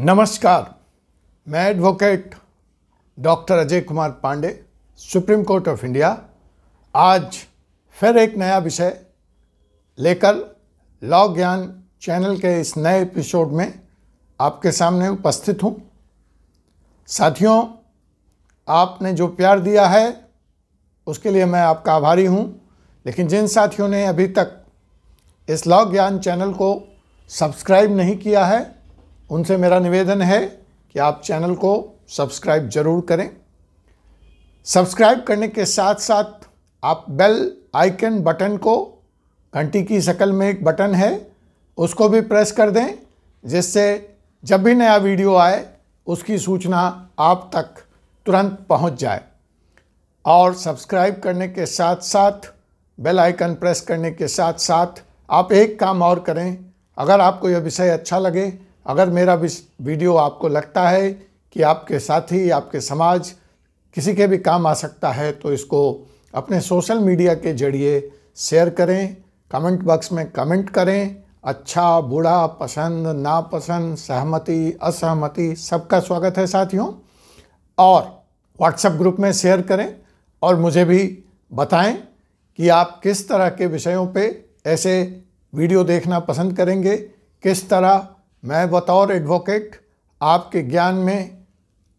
नमस्कार मैं advocate doctor Ajay Kumar Pandey Supreme Court of India आज फिर एक नया विषय लेकर लॉ ज्ञान चैनल के इस नए एपिसोड में आपके सामने उपस्थित हूँ साथियों आपने जो प्यार दिया है उसके लिए मैं आपका आभारी हूँ लेकिन जिन साथियों ने अभी तक इस लॉ ज्ञान चैनल को सब्सक्राइब नहीं किया है उनसे मेरा निवेदन है कि आप चैनल को सब्सक्राइब जरूर करें सब्सक्राइब करने के साथ साथ आप बेल आइकन बटन को घंटी की शक्ल में एक बटन है उसको भी प्रेस कर दें जिससे जब भी नया वीडियो आए उसकी सूचना आप तक तुरंत पहुंच जाए और सब्सक्राइब करने के साथ साथ बेल आइकन प्रेस करने के साथ साथ आप एक काम और करें अगर आपको यह विषय अच्छा लगे अगर मेरा वीडियो आपको लगता है कि आपके साथी आपके समाज किसी के भी काम आ सकता है तो इसको अपने सोशल मीडिया के जरिए शेयर करें कमेंट बॉक्स में कमेंट करें अच्छा बुरा पसंद नापसंद सहमति असहमति सबका स्वागत है साथियों और व्हाट्सएप ग्रुप में शेयर करें और मुझे भी बताएं कि आप किस तरह के विषयों पे ऐसे वीडियो देखना पसंद करेंगे किस तरह मैं बतौर एडवोकेट आपके ज्ञान में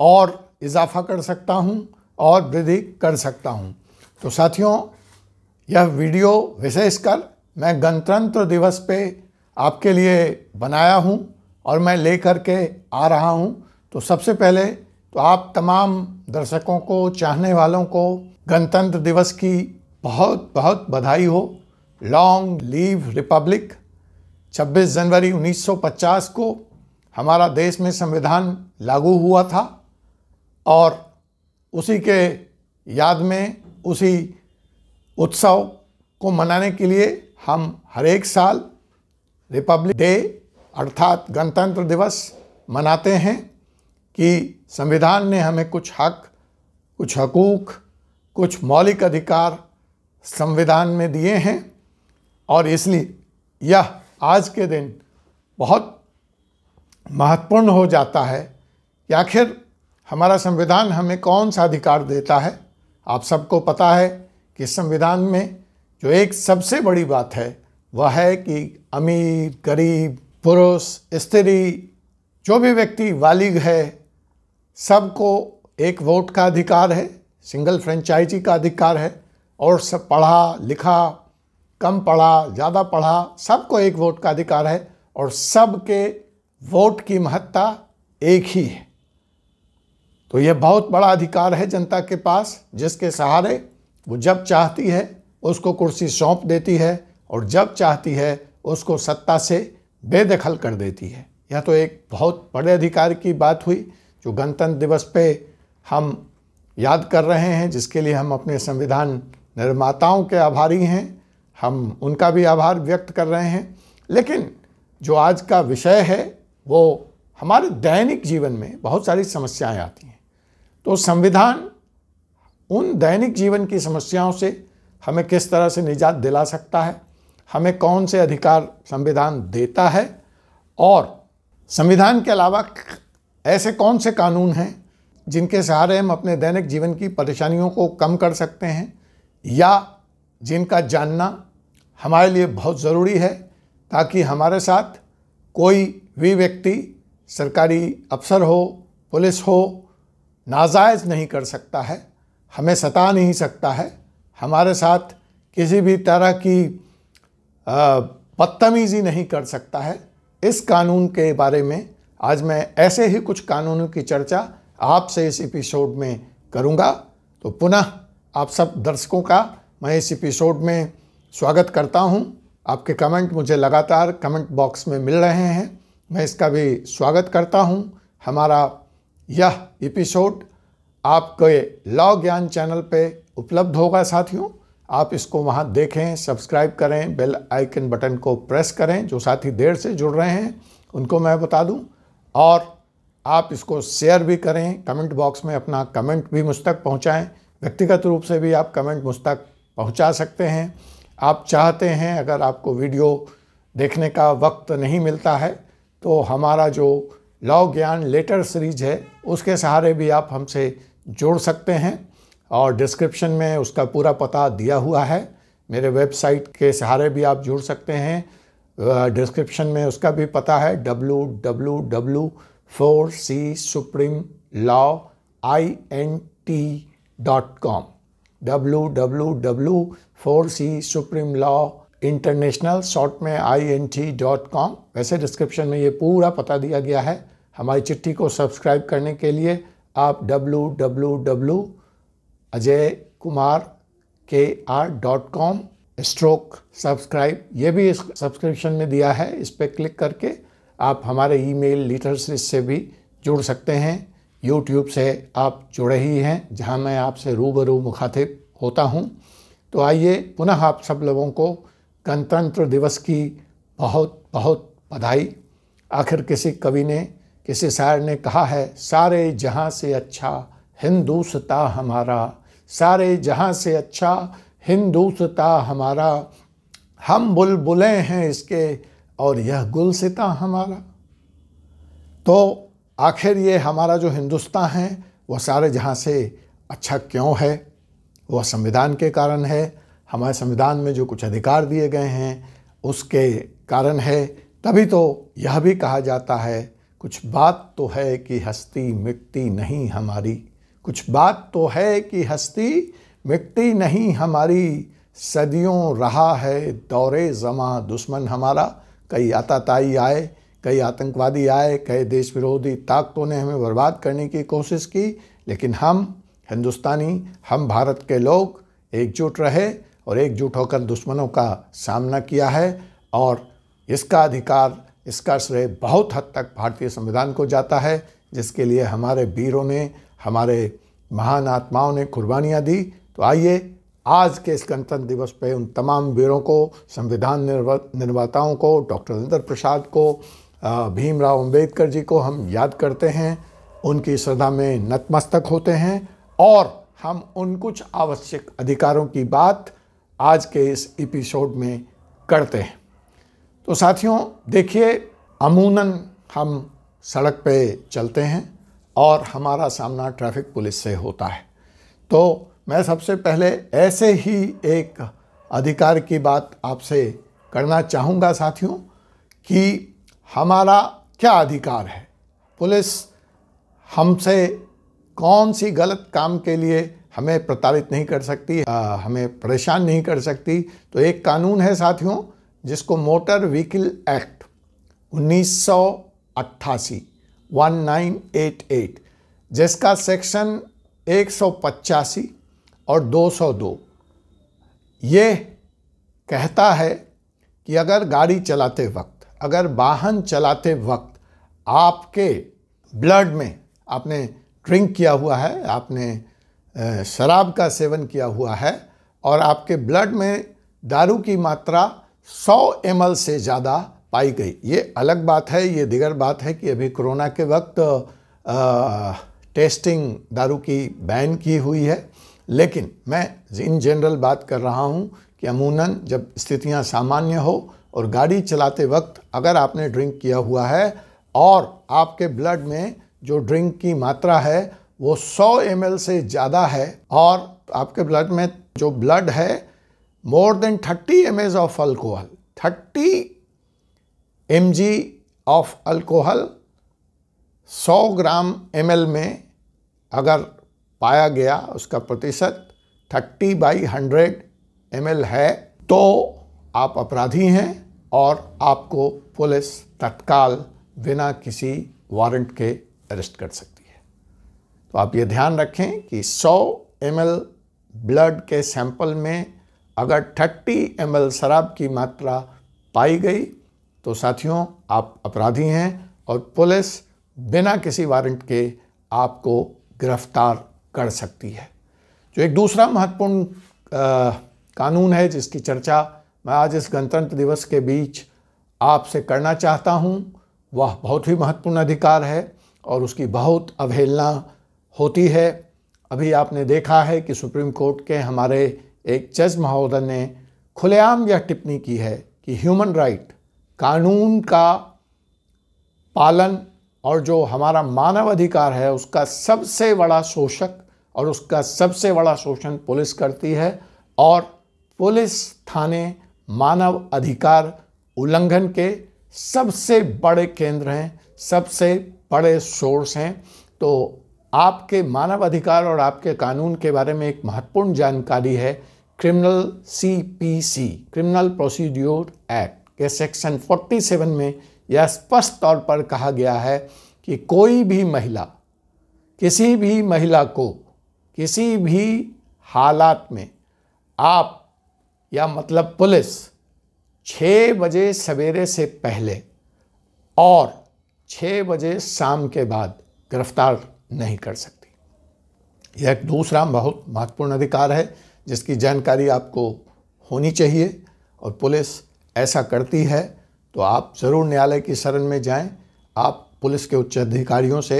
और इजाफा कर सकता हूं और वृद्धि कर सकता हूं तो साथियों यह वीडियो विशेषकर मैं गणतंत्र दिवस पे आपके लिए बनाया हूं और मैं ले कर के आ रहा हूं तो सबसे पहले तो आप तमाम दर्शकों को चाहने वालों को गणतंत्र दिवस की बहुत बहुत बधाई हो लॉन्ग लीव रिपब्लिक 26 जनवरी 1950 को हमारा देश में संविधान लागू हुआ था और उसी के याद में उसी उत्सव को मनाने के लिए हम हर एक साल रिपब्लिक डे अर्थात गणतंत्र दिवस मनाते हैं कि संविधान ने हमें कुछ हक कुछ हकूक कुछ मौलिक अधिकार संविधान में दिए हैं और इसलिए यह आज के दिन बहुत महत्वपूर्ण हो जाता है कि आखिर हमारा संविधान हमें कौन सा अधिकार देता है आप सबको पता है कि संविधान में जो एक सबसे बड़ी बात है वह है कि अमीर गरीब पुरुष स्त्री जो भी व्यक्ति वालिग है सबको एक वोट का अधिकार है सिंगल फ्रेंचाइजी का अधिकार है और सब पढ़ा लिखा कम पढ़ा ज़्यादा पढ़ा सबको एक वोट का अधिकार है और सबके वोट की महत्ता एक ही है तो यह बहुत बड़ा अधिकार है जनता के पास जिसके सहारे वो जब चाहती है उसको कुर्सी सौंप देती है और जब चाहती है उसको सत्ता से बेदखल कर देती है यह तो एक बहुत बड़े अधिकार की बात हुई जो गणतंत्र दिवस पे हम याद कर रहे हैं जिसके लिए हम अपने संविधान निर्माताओं के आभारी हैं हम उनका भी आभार व्यक्त कर रहे हैं लेकिन जो आज का विषय है वो हमारे दैनिक जीवन में बहुत सारी समस्याएं आती हैं तो संविधान उन दैनिक जीवन की समस्याओं से हमें किस तरह से निजात दिला सकता है हमें कौन से अधिकार संविधान देता है और संविधान के अलावा ऐसे कौन से कानून हैं जिनके सहारे हम अपने दैनिक जीवन की परेशानियों को कम कर सकते हैं या जिनका जानना हमारे लिए बहुत ज़रूरी है ताकि हमारे साथ कोई भी व्यक्ति सरकारी अफसर हो पुलिस हो नाजायज़ नहीं कर सकता है हमें सता नहीं सकता है हमारे साथ किसी भी तरह की बदतमीज़ी नहीं कर सकता है इस कानून के बारे में आज मैं ऐसे ही कुछ कानूनों की चर्चा आपसे इस एपिसोड में करूँगा तो पुनः आप सब दर्शकों का मैं इस एपिसोड में स्वागत करता हूं आपके कमेंट मुझे लगातार कमेंट बॉक्स में मिल रहे हैं मैं इसका भी स्वागत करता हूं हमारा यह एपिसोड आपके लॉ ज्ञान चैनल पे उपलब्ध होगा साथियों आप इसको वहाँ देखें सब्सक्राइब करें बेल आइकन बटन को प्रेस करें जो साथी देर से जुड़ रहे हैं उनको मैं बता दूं और आप इसको शेयर भी करें कमेंट बॉक्स में अपना कमेंट भी मुझ तक पहुँचाएँ व्यक्तिगत रूप से भी आप कमेंट मुझ तक पहुँचा सकते हैं आप चाहते हैं अगर आपको वीडियो देखने का वक्त नहीं मिलता है तो हमारा जो लॉ ज्ञान लेटर सीरीज है उसके सहारे भी आप हमसे जोड़ सकते हैं और डिस्क्रिप्शन में उसका पूरा पता दिया हुआ है मेरे वेबसाइट के सहारे भी आप जुड़ सकते हैं डिस्क्रिप्शन में उसका भी पता है W W W four C supreme law I N T dot com four C supreme law international शॉर्ट में I N T dot com वैसे डिस्क्रिप्शन में ये पूरा पता दिया गया है हमारी चिट्ठी को सब्सक्राइब करने के लिए आप W W W Ajay Kumar K R dot com stroke subscribe ये भी इस सब्सक्रिप्शन में दिया है इस पर क्लिक करके आप हमारे ईमेल लीटर्स से भी जुड़ सकते हैं यूट्यूब से आप जुड़े ही हैं जहां मैं आपसे रूबरू मुखातिब होता हूं तो आइए पुनः आप सब लोगों को गणतंत्र दिवस की बहुत बहुत बधाई आखिर किसी कवि ने किसी शायर ने कहा है सारे जहां से अच्छा हिंदूसता हमारा सारे जहां से अच्छा हिंदूसता हमारा हम बुलबुलें हैं इसके और यह गुलसिता हमारा तो आखिर ये हमारा जो हिंदुस्तान है वह सारे जहाँ से अच्छा क्यों है वह संविधान के कारण है हमारे संविधान में जो कुछ अधिकार दिए गए हैं उसके कारण है तभी तो यह भी कहा जाता है कुछ बात तो है कि हस्ती मिटती नहीं हमारी कुछ बात तो है कि हस्ती मिटती नहीं हमारी सदियों रहा है दौरे जमा दुश्मन हमारा कई ताई आए कई आतंकवादी आए कई देश विरोधी ताकतों ने हमें बर्बाद करने की कोशिश की लेकिन हम हिंदुस्तानी हम भारत के लोग एकजुट रहे और एकजुट होकर दुश्मनों का सामना किया है और इसका अधिकार इसका श्रेय बहुत हद तक भारतीय संविधान को जाता है जिसके लिए हमारे वीरों ने हमारे महान आत्माओं ने कुर्बानियाँ दी तो आइए आज के इस गणतंत्र दिवस पे उन तमाम वीरों को संविधान निर्माताओं को डॉक्टर राजेंद्र प्रसाद को भीमराव अंबेडकर जी को हम याद करते हैं उनकी श्रद्धा में नतमस्तक होते हैं और हम उन कुछ आवश्यक अधिकारों की बात आज के इस एपिसोड में करते हैं तो साथियों देखिए अमूनन हम सड़क पे चलते हैं और हमारा सामना ट्रैफिक पुलिस से होता है तो मैं सबसे पहले ऐसे ही एक अधिकार की बात आपसे करना चाहूँगा साथियों कि हमारा क्या अधिकार है पुलिस हमसे कौन सी गलत काम के लिए हमें प्रताड़ित नहीं कर सकती आ, हमें परेशान नहीं कर सकती तो एक कानून है साथियों जिसको मोटर व्हीकल एक्ट 1988 1988 जिसका सेक्शन एक और 202 ये कहता है कि अगर गाड़ी चलाते वक्त अगर वाहन चलाते वक्त आपके ब्लड में आपने ड्रिंक किया हुआ है आपने शराब का सेवन किया हुआ है और आपके ब्लड में दारू की मात्रा 100 एम से ज़्यादा पाई गई ये अलग बात है ये दिगर बात है कि अभी कोरोना के वक्त आ, टेस्टिंग दारू की बैन की हुई है लेकिन मैं इन जनरल बात कर रहा हूँ कि अमूनन जब स्थितियाँ सामान्य हो और गाड़ी चलाते वक्त अगर आपने ड्रिंक किया हुआ है और आपके ब्लड में जो ड्रिंक की मात्रा है वो 100 एम से ज़्यादा है और आपके ब्लड में जो ब्लड है more than 30 M of alcohol 30 M of alcohol 100 gram M में अगर पाया गया उसका प्रतिशत 30 बाई 100 एम है तो आप अपराधी हैं और आपको पुलिस तत्काल बिना किसी वारंट के अरेस्ट कर सकती है तो आप ये ध्यान रखें कि 100 एम ब्लड के सैंपल में अगर 30 एम शराब की मात्रा पाई गई तो साथियों आप अपराधी हैं और पुलिस बिना किसी वारंट के आपको गिरफ्तार कर सकती है जो एक दूसरा महत्वपूर्ण कानून है जिसकी चर्चा मैं आज इस गणतंत्र दिवस के बीच आपसे करना चाहता हूं वह बहुत ही महत्वपूर्ण अधिकार है और उसकी बहुत अवहेलना होती है अभी आपने देखा है कि सुप्रीम कोर्ट के हमारे एक जज महोदय ने खुलेआम यह टिप्पणी की है कि ह्यूमन राइट कानून का पालन और जो हमारा मानव अधिकार है उसका सबसे बड़ा शोषक और उसका सबसे बड़ा शोषण पुलिस करती है और पुलिस थाने मानव अधिकार उल्लंघन के सबसे बड़े केंद्र हैं सबसे बड़े सोर्स हैं तो आपके मानव अधिकार और आपके कानून के बारे में एक महत्वपूर्ण जानकारी है criminal CPC criminal procedure act के सेक्शन 47 में यह स्पष्ट तौर पर कहा गया है कि कोई भी महिला किसी भी महिला को किसी भी हालात में आप या मतलब पुलिस छः बजे सवेरे से पहले और छः बजे शाम के बाद गिरफ्तार नहीं कर सकती यह एक दूसरा बहुत महत्वपूर्ण अधिकार है जिसकी जानकारी आपको होनी चाहिए और पुलिस ऐसा करती है तो आप ज़रूर न्यायालय की शरण में जाएं, आप पुलिस के उच्च अधिकारियों से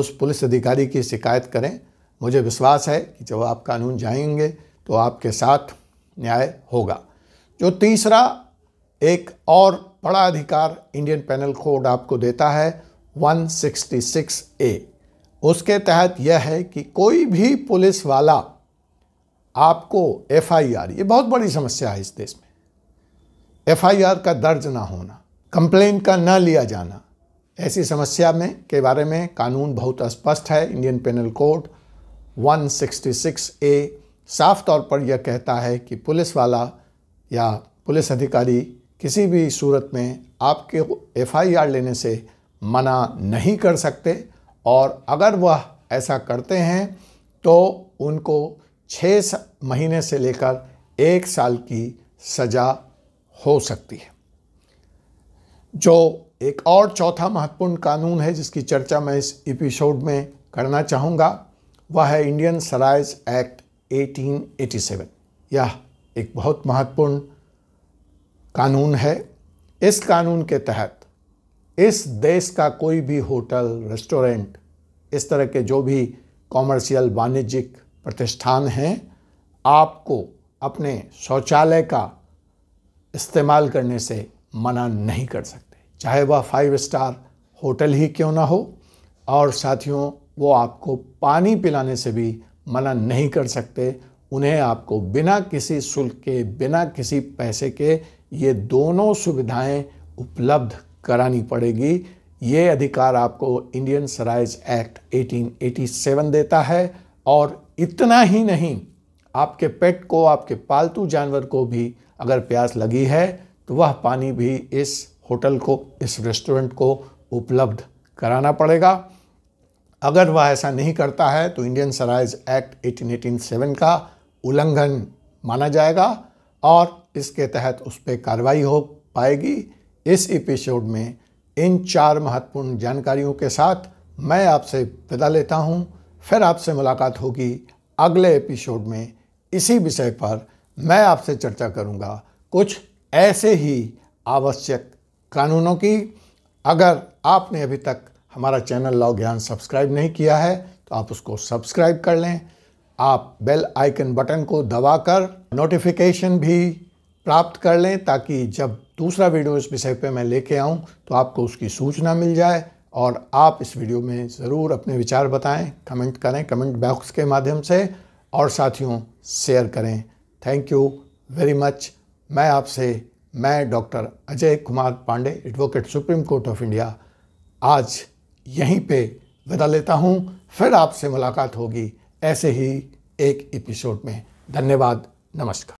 उस पुलिस अधिकारी की शिकायत करें मुझे विश्वास है कि जब आप कानून जाएंगे तो आपके साथ न्याय होगा जो तीसरा एक और बड़ा अधिकार इंडियन पैनल कोड आपको देता है 166 ए उसके तहत यह है कि कोई भी पुलिस वाला आपको एफआईआर ये बहुत बड़ी समस्या है इस देश में एफआईआर का दर्ज ना होना कंप्लेन का न लिया जाना ऐसी समस्या में के बारे में कानून बहुत स्पष्ट है इंडियन पेनल कोड 166 ए साफ तौर पर यह कहता है कि पुलिस वाला या पुलिस अधिकारी किसी भी सूरत में आपके एफआईआर लेने से मना नहीं कर सकते और अगर वह ऐसा करते हैं तो उनको छः महीने से लेकर एक साल की सज़ा हो सकती है जो एक और चौथा महत्वपूर्ण कानून है जिसकी चर्चा मैं इस एपिसोड में करना चाहूँगा वह है इंडियन सराइज एक्ट 1887 यह एक बहुत महत्वपूर्ण कानून है इस कानून के तहत इस देश का कोई भी होटल रेस्टोरेंट इस तरह के जो भी कॉमर्शियल वाणिज्यिक प्रतिष्ठान हैं आपको अपने शौचालय का इस्तेमाल करने से मना नहीं कर सकते चाहे वह फाइव स्टार होटल ही क्यों ना हो और साथियों वो आपको पानी पिलाने से भी मना नहीं कर सकते उन्हें आपको बिना किसी शुल्क के बिना किसी पैसे के ये दोनों सुविधाएं उपलब्ध करानी पड़ेगी ये अधिकार आपको इंडियन सराइज एक्ट 1887 देता है और इतना ही नहीं आपके पेट को आपके पालतू जानवर को भी अगर प्यास लगी है तो वह पानी भी इस होटल को इस रेस्टोरेंट को उपलब्ध कराना पड़ेगा अगर वह ऐसा नहीं करता है तो इंडियन सराइज एक्ट 1887 का उल्लंघन माना जाएगा और इसके तहत उस पर कार्रवाई हो पाएगी इस एपिसोड में इन चार महत्वपूर्ण जानकारियों के साथ मैं आपसे विदा लेता हूं, फिर आपसे मुलाकात होगी अगले एपिसोड में इसी विषय पर मैं आपसे चर्चा करूंगा कुछ ऐसे ही आवश्यक कानूनों की अगर आपने अभी तक हमारा चैनल लॉ ज्ञान सब्सक्राइब नहीं किया है तो आप उसको सब्सक्राइब कर लें आप बेल आइकन बटन को दबाकर नोटिफिकेशन भी प्राप्त कर लें ताकि जब दूसरा वीडियो इस विषय पे मैं लेके आऊं तो आपको उसकी सूचना मिल जाए और आप इस वीडियो में ज़रूर अपने विचार बताएं कमेंट करें कमेंट बॉक्स के माध्यम से और साथियों शेयर करें थैंक यू वेरी मच मैं आपसे मैं doctor Ajay Kumar Pandey advocate Supreme Court of India आज यहीं पे विदा लेता हूँ फिर आपसे मुलाकात होगी ऐसे ही एक एपिसोड में धन्यवाद नमस्कार